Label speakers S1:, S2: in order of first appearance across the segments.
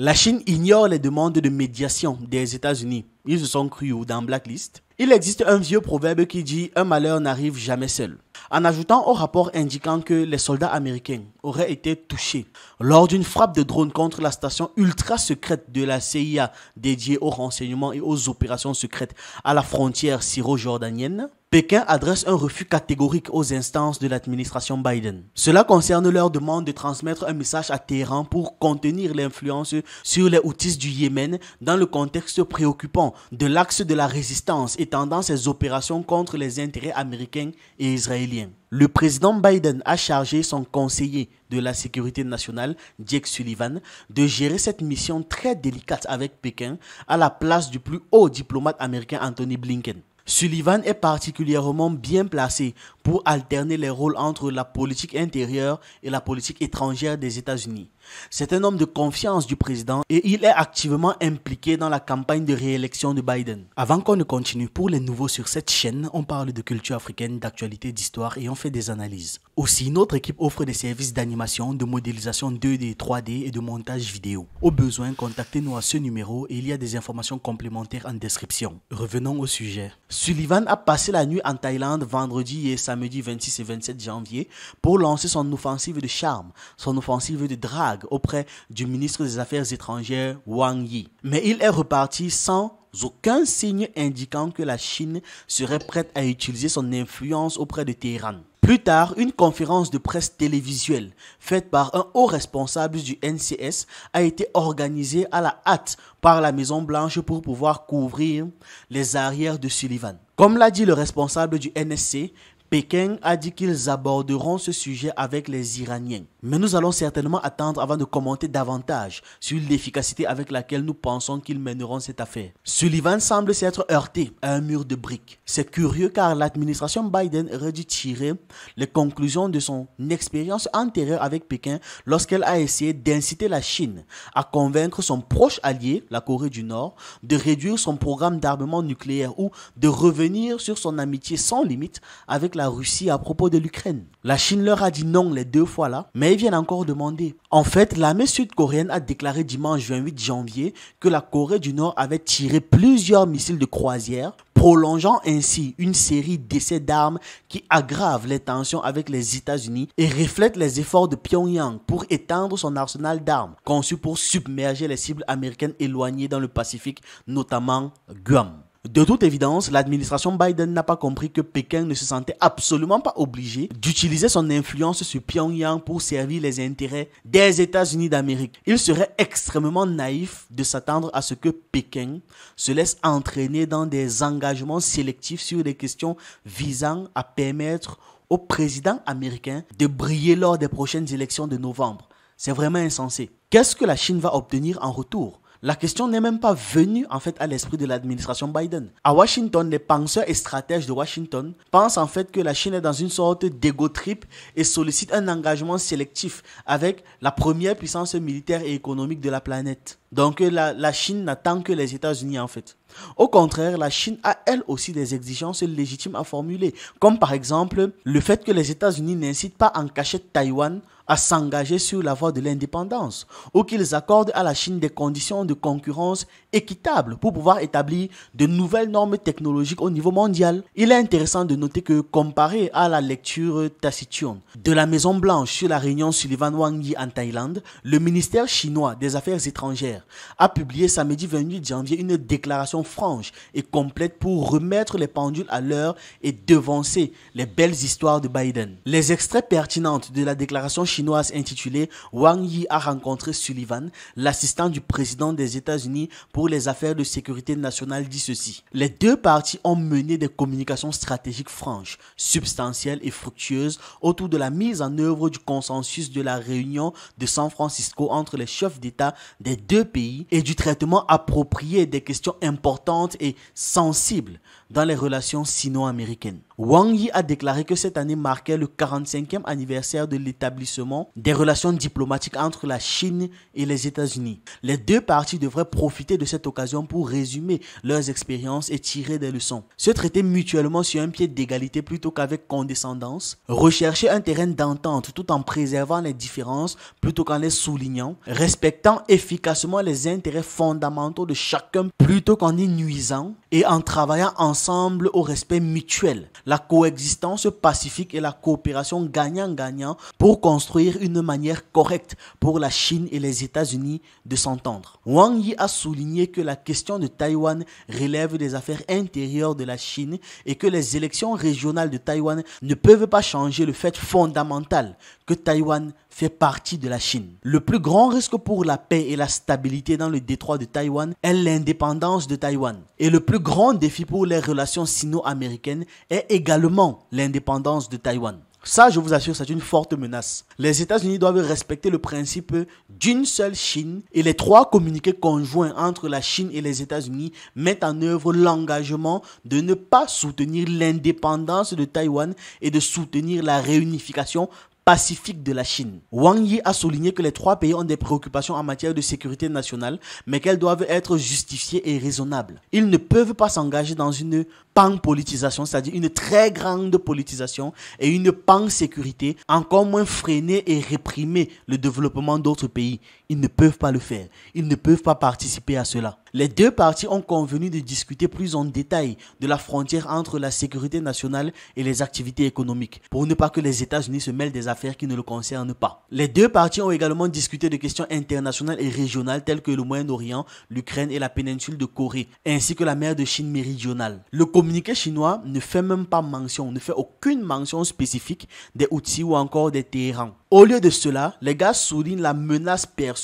S1: La Chine ignore les demandes de médiation des États-Unis. Ils se sont crus dans Blacklist. Il existe un vieux proverbe qui dit Un malheur n'arrive jamais seul. En ajoutant au rapport indiquant que les soldats américains auraient été touchés lors d'une frappe de drone contre la station ultra secrète de la CIA dédiée aux renseignements et aux opérations secrètes à la frontière syro-jordanienne, Pékin adresse un refus catégorique aux instances de l'administration Biden. Cela concerne leur demande de transmettre un message à Téhéran pour contenir l'influence sur les outils du Yémen dans le contexte préoccupant de l'axe de la résistance étendant ses opérations contre les intérêts américains et israéliens. Le président Biden a chargé son conseiller de la sécurité nationale, Jake Sullivan, de gérer cette mission très délicate avec Pékin à la place du plus haut diplomate américain Anthony Blinken. Sullivan est particulièrement bien placé pour alterner les rôles entre la politique intérieure et la politique étrangère des États-Unis. C'est un homme de confiance du président et il est activement impliqué dans la campagne de réélection de Biden. Avant qu'on ne continue, pour les nouveaux sur cette chaîne, on parle de culture africaine, d'actualité, d'histoire et on fait des analyses. Aussi, notre équipe offre des services d'animation, de modélisation 2D, 3D et de montage vidéo. Au besoin, contactez-nous à ce numéro et il y a des informations complémentaires en description. Revenons au sujet. Sullivan a passé la nuit en Thaïlande vendredi et samedi 26 et 27 janvier pour lancer son offensive de charme, son offensive de drague auprès du ministre des Affaires étrangères Wang Yi. Mais il est reparti sans aucun signe indiquant que la Chine serait prête à utiliser son influence auprès de Téhéran. Plus tard, une conférence de presse télévisuelle faite par un haut responsable du NCS a été organisée à la hâte par la Maison Blanche pour pouvoir couvrir les arrières de Sullivan. Comme l'a dit le responsable du NSC, Pékin a dit qu'ils aborderont ce sujet avec les Iraniens. Mais nous allons certainement attendre avant de commenter davantage sur l'efficacité avec laquelle nous pensons qu'ils mèneront cette affaire. Sullivan semble s'être heurté à un mur de briques. C'est curieux car l'administration Biden aurait dû tirer les conclusions de son expérience antérieure avec Pékin lorsqu'elle a essayé d'inciter la Chine à convaincre son proche allié, la Corée du Nord, de réduire son programme d'armement nucléaire ou de revenir sur son amitié sans limite avec la Russie à propos de l'Ukraine. La Chine leur a dit non les deux fois là, mais encore demander. En fait, l'armée sud-coréenne a déclaré dimanche 28 janvier que la Corée du Nord avait tiré plusieurs missiles de croisière, prolongeant ainsi une série d'essais d'armes qui aggravent les tensions avec les États-Unis et reflètent les efforts de Pyongyang pour étendre son arsenal d'armes, conçu pour submerger les cibles américaines éloignées dans le Pacifique, notamment Guam. De toute évidence, l'administration Biden n'a pas compris que Pékin ne se sentait absolument pas obligé d'utiliser son influence sur Pyongyang pour servir les intérêts des États-Unis d'Amérique. Il serait extrêmement naïf de s'attendre à ce que Pékin se laisse entraîner dans des engagements sélectifs sur des questions visant à permettre au président américain de briller lors des prochaines élections de novembre. C'est vraiment insensé. Qu'est-ce que la Chine va obtenir en retour la question n'est même pas venue en fait à l'esprit de l'administration Biden. À Washington, les penseurs et stratèges de Washington pensent en fait que la Chine est dans une sorte d'ego trip et sollicite un engagement sélectif avec la première puissance militaire et économique de la planète. Donc la, la Chine n'attend que les États-Unis en fait. Au contraire, la Chine a elle aussi des exigences légitimes à formuler, comme par exemple le fait que les États-Unis n'incitent pas en cachette Taïwan à s'engager sur la voie de l'indépendance ou qu'ils accordent à la Chine des conditions de concurrence équitables pour pouvoir établir de nouvelles normes technologiques au niveau mondial. Il est intéressant de noter que comparé à la lecture taciturne de la Maison Blanche sur la réunion Sullivan Wang Yi en Thaïlande, le ministère chinois des Affaires étrangères a publié samedi 28 janvier une déclaration franche et complète pour remettre les pendules à l'heure et devancer les belles histoires de Biden. Les extraits pertinents de la déclaration chinoise chinoise intitulée Wang Yi a rencontré Sullivan, l'assistant du président des États-Unis pour les affaires de sécurité nationale, dit ceci. Les deux parties ont mené des communications stratégiques franches, substantielles et fructueuses autour de la mise en œuvre du consensus de la réunion de San Francisco entre les chefs d'État des deux pays et du traitement approprié des questions importantes et sensibles dans les relations sino-américaines. Wang Yi a déclaré que cette année marquait le 45e anniversaire de l'établissement des relations diplomatiques entre la Chine et les États-Unis. Les deux parties devraient profiter de cette occasion pour résumer leurs expériences et tirer des leçons. Se traiter mutuellement sur un pied d'égalité plutôt qu'avec condescendance. Rechercher un terrain d'entente tout en préservant les différences plutôt qu'en les soulignant. Respectant efficacement les intérêts fondamentaux de chacun plutôt qu'en y nuisant. Et en travaillant ensemble ensemble au respect mutuel, la coexistence pacifique et la coopération gagnant-gagnant pour construire une manière correcte pour la Chine et les États-Unis de s'entendre. Wang Yi a souligné que la question de Taïwan relève des affaires intérieures de la Chine et que les élections régionales de Taïwan ne peuvent pas changer le fait fondamental que Taïwan fait partie de la Chine. Le plus grand risque pour la paix et la stabilité dans le détroit de Taïwan est l'indépendance de Taïwan. Et le plus grand défi pour les relations sino-américaines est également l'indépendance de Taïwan. Ça, je vous assure, c'est une forte menace. Les États-Unis doivent respecter le principe d'une seule Chine et les trois communiqués conjoints entre la Chine et les États-Unis mettent en œuvre l'engagement de ne pas soutenir l'indépendance de Taïwan et de soutenir la réunification pacifique de la Chine. Wang Yi a souligné que les trois pays ont des préoccupations en matière de sécurité nationale, mais qu'elles doivent être justifiées et raisonnables. Ils ne peuvent pas s'engager dans une pan-politisation, c'est-à-dire une très grande politisation et une pan-sécurité, encore moins freiner et réprimer le développement d'autres pays. Ils ne peuvent pas le faire. Ils ne peuvent pas participer à cela. Les deux parties ont convenu de discuter plus en détail de la frontière entre la sécurité nationale et les activités économiques, pour ne pas que les États-Unis se mêlent des affaires qui ne le concernent pas. Les deux parties ont également discuté de questions internationales et régionales telles que le Moyen-Orient, l'Ukraine et la péninsule de Corée, ainsi que la mer de Chine méridionale. Le communiqué chinois ne fait même pas mention, ne fait aucune mention spécifique des outils ou encore des Téhérans. Au lieu de cela, les gars soulignent la menace personnelle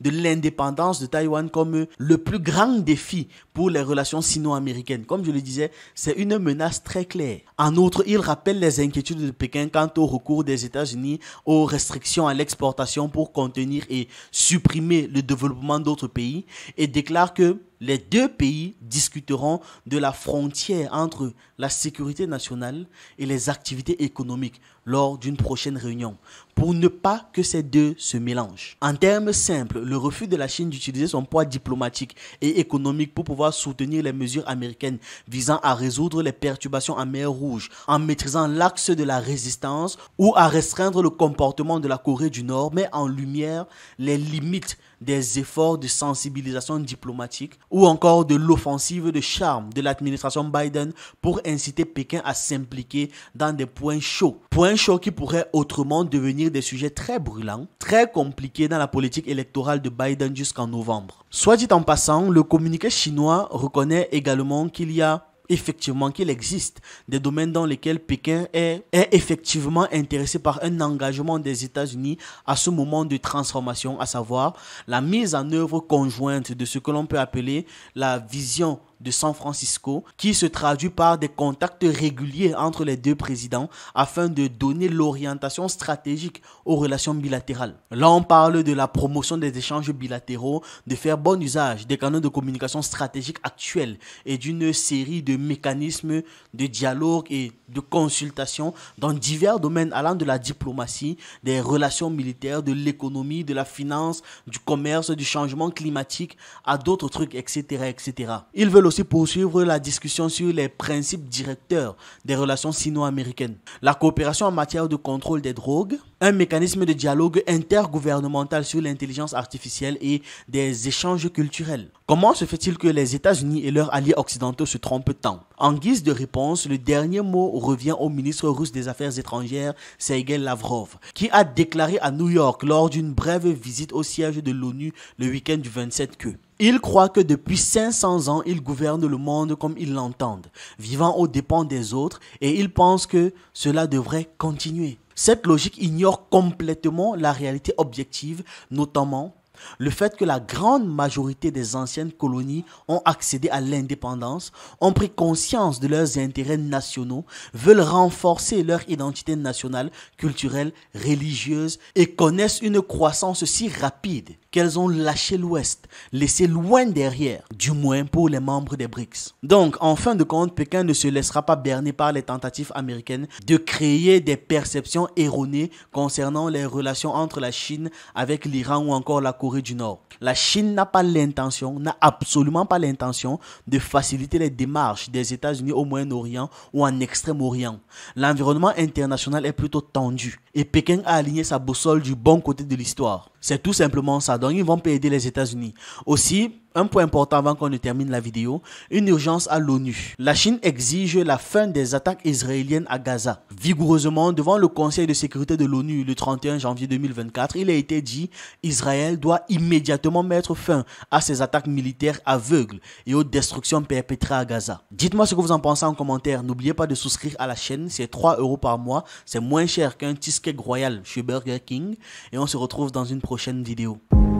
S1: de l'indépendance de Taïwan comme le plus grand défi pour les relations sino-américaines. Comme je le disais, c'est une menace très claire. En outre, il rappelle les inquiétudes de Pékin quant au recours des États-Unis aux restrictions à l'exportation pour contenir et supprimer le développement d'autres pays et déclare que les deux pays discuteront de la frontière entre la sécurité nationale et les activités économiques lors d'une prochaine réunion, pour ne pas que ces deux se mélangent. En termes simples, le refus de la Chine d'utiliser son poids diplomatique et économique pour pouvoir soutenir les mesures américaines visant à résoudre les perturbations en mer Rouge en maîtrisant l'axe de la résistance ou à restreindre le comportement de la Corée du Nord met en lumière les limites des efforts de sensibilisation diplomatique ou encore de l'offensive de charme de l'administration Biden pour inciter Pékin à s'impliquer dans des points chauds. Points chauds qui pourraient autrement devenir des sujets très brûlants, très compliqués dans la politique électorale de Biden jusqu'en novembre. Soit dit en passant, le communiqué chinois reconnaît également qu'il y a effectivement qu'il existe des domaines dans lesquels Pékin est, effectivement intéressé par un engagement des États-Unis à ce moment de transformation, à savoir la mise en œuvre conjointe de ce que l'on peut appeler la vision de San Francisco, qui se traduit par des contacts réguliers entre les deux présidents afin de donner l'orientation stratégique aux relations bilatérales. Là, on parle de la promotion des échanges bilatéraux, de faire bon usage des canaux de communication stratégiques actuels et d'une série de mécanismes de dialogue et de consultation dans divers domaines allant de la diplomatie, des relations militaires, de l'économie, de la finance, du commerce, du changement climatique à d'autres trucs, etc., etc. Ils veulent aussi poursuivre la discussion sur les principes directeurs des relations sino-américaines, la coopération en matière de contrôle des drogues, un mécanisme de dialogue intergouvernemental sur l'intelligence artificielle et des échanges culturels. Comment se fait-il que les États-Unis et leurs alliés occidentaux se trompent tant En guise de réponse, le dernier mot revient au ministre russe des Affaires étrangères, Sergei Lavrov, qui a déclaré à New York lors d'une brève visite au siège de l'ONU le week-end du 27 que ils croient que depuis 500 ans, ils gouvernent le monde comme ils l'entendent, vivant aux dépens des autres, et ils pensent que cela devrait continuer. Cette logique ignore complètement la réalité objective, notamment le fait que la grande majorité des anciennes colonies ont accédé à l'indépendance, ont pris conscience de leurs intérêts nationaux, veulent renforcer leur identité nationale, culturelle, religieuse et connaissent une croissance si rapide qu'elles ont lâché l'Ouest, laissé loin derrière, du moins pour les membres des BRICS. Donc, en fin de compte, Pékin ne se laissera pas berner par les tentatives américaines de créer des perceptions erronées concernant les relations entre la Chine avec l'Iran ou encore la Corée la Chine n'a pas l'intention, n'a absolument pas l'intention de faciliter les démarches des États-Unis au Moyen-Orient ou en Extrême-Orient. L'environnement international est plutôt tendu et Pékin a aligné sa boussole du bon côté de l'histoire. C'est tout simplement ça. Donc, ils vont payer les États-Unis. Aussi, un point important avant qu'on ne termine la vidéo, une urgence à l'ONU. La Chine exige la fin des attaques israéliennes à Gaza. Vigoureusement, devant le Conseil de sécurité de l'ONU le 31 janvier 2024, il a été dit Israël doit immédiatement mettre fin à ces attaques militaires aveugles et aux destructions perpétrées à Gaza. Dites-moi ce que vous en pensez en commentaire. N'oubliez pas de souscrire à la chaîne, c'est 3 euros par mois. C'est moins cher qu'un cheesecake royal chez Burger King. Et on se retrouve dans une prochaine prochaine vidéo.